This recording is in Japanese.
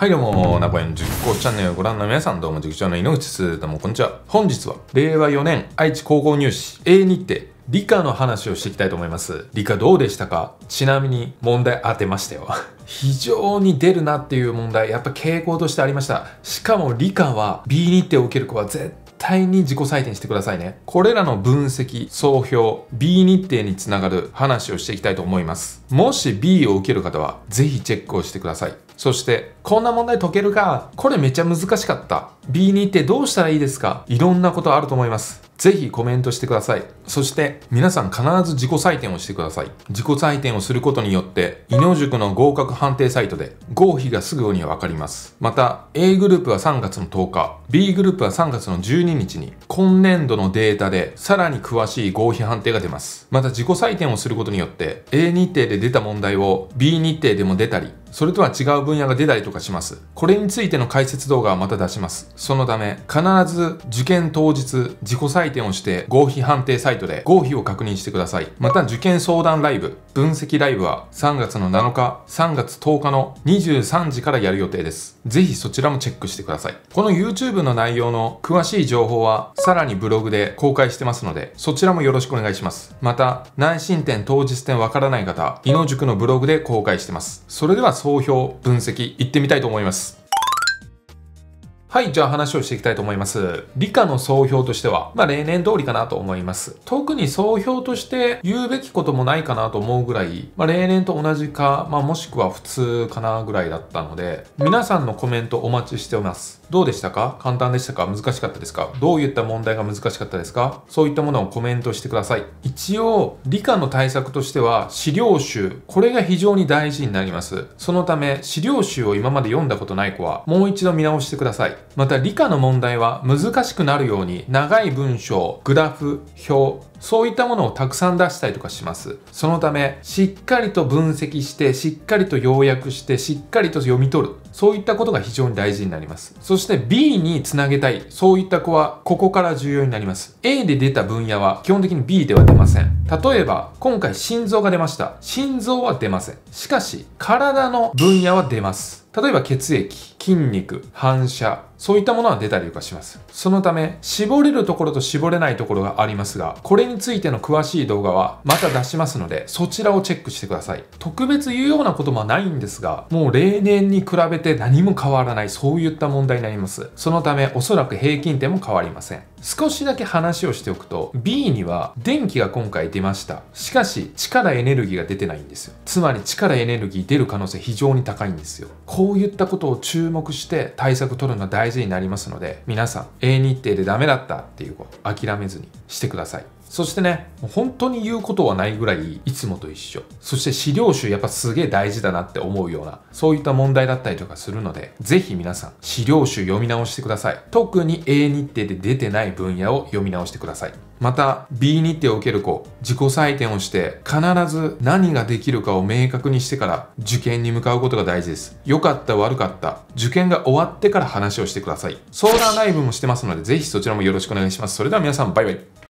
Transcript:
はいどうも、名古屋の実行チャンネルをご覧の皆さんどうも、塾長の井ノ口すどうも、こんにちは。本日は、令和4年愛知高校入試 A 日程、理科の話をしていきたいと思います。理科どうでしたかちなみに問題当てましたよ。非常に出るなっていう問題、やっぱ傾向としてありました。しかも理科は B 日程を受ける子は絶対に自己採点してくださいね。これらの分析、総評、B 日程につながる話をしていきたいと思います。もし B を受ける方は、ぜひチェックをしてください。そして、こんな問題解けるかこれめっちゃ難しかった。B 日程どうしたらいいですかいろんなことあると思います。ぜひコメントしてください。そして皆さん必ず自己採点をしてください。自己採点をすることによって、医能塾の合格判定サイトで合否がすぐにわかります。また、A グループは3月の10日、B グループは3月の12日に、今年度のデータでさらに詳しい合否判定が出ます。また自己採点をすることによって、A 日程で出た問題を B 日程でも出たり、それとは違う分野が出たりとかします。これについての解説動画はまた出します。そのため、必ず受験当日、自己採点をして合否判定サイトで合否を確認してください。また受験相談ライブ、分析ライブは3月の7日、3月10日の23時からやる予定です。ぜひそちらもチェックしてください。この YouTube の内容の詳しい情報はさらにブログで公開してますので、そちらもよろしくお願いします。また、内申点当日点わからない方、井野塾のブログで公開してます。それでは総評、分析、行ってみたいと思います。はい、じゃあ話をしていきたいと思います。理科の総評としては、まあ例年通りかなと思います。特に総評として言うべきこともないかなと思うぐらい、まあ例年と同じか、まあもしくは普通かなぐらいだったので、皆さんのコメントお待ちしております。どうでしたか簡単でしたか難しかったですかどういった問題が難しかったですかそういったものをコメントしてください。一応、理科の対策としては、資料集。これが非常に大事になります。そのため、資料集を今まで読んだことない子は、もう一度見直してください。また理科の問題は難しくなるように長い文章グラフ表そういったものをたくさん出したりとかします。そのため、しっかりと分析して、しっかりと要約して、しっかりと読み取る。そういったことが非常に大事になります。そして B につなげたい。そういった子は、ここから重要になります。A で出た分野は、基本的に B では出ません。例えば、今回心臓が出ました。心臓は出ません。しかし、体の分野は出ます。例えば血液、筋肉、反射、そういったものは出たりとかします。そのため、絞れるところと絞れないところがありますが、これについての詳しい動画はまた出しますので、そちらをチェックしてください。特別言うようなこともないんですが、もう例年に比べて何も変わらない、そういった問題になります。そのため、おそらく平均点も変わりません。少しだけ話をしておくと、B には電気が今回出ました。しかし、力エネルギーが出てないんですよ。つまり、力エネルギー出る可能性非常に高いんですよ。こういったことを注目して対策取るのが大事になりますので、皆さん、A 日程でダメだったっていうこと、諦めずにしてください。そしてね、本当に言うことはないぐらいいつもと一緒。そして資料集やっぱすげえ大事だなって思うような、そういった問題だったりとかするので、ぜひ皆さん資料集読み直してください。特に A 日程で出てない分野を読み直してください。また B 2程を受ける子自己採点をして必ず何ができるかを明確にしてから受験に向かうことが大事です良かった悪かった受験が終わってから話をしてください相談ライブもしてますのでぜひそちらもよろしくお願いしますそれでは皆さんバイバイ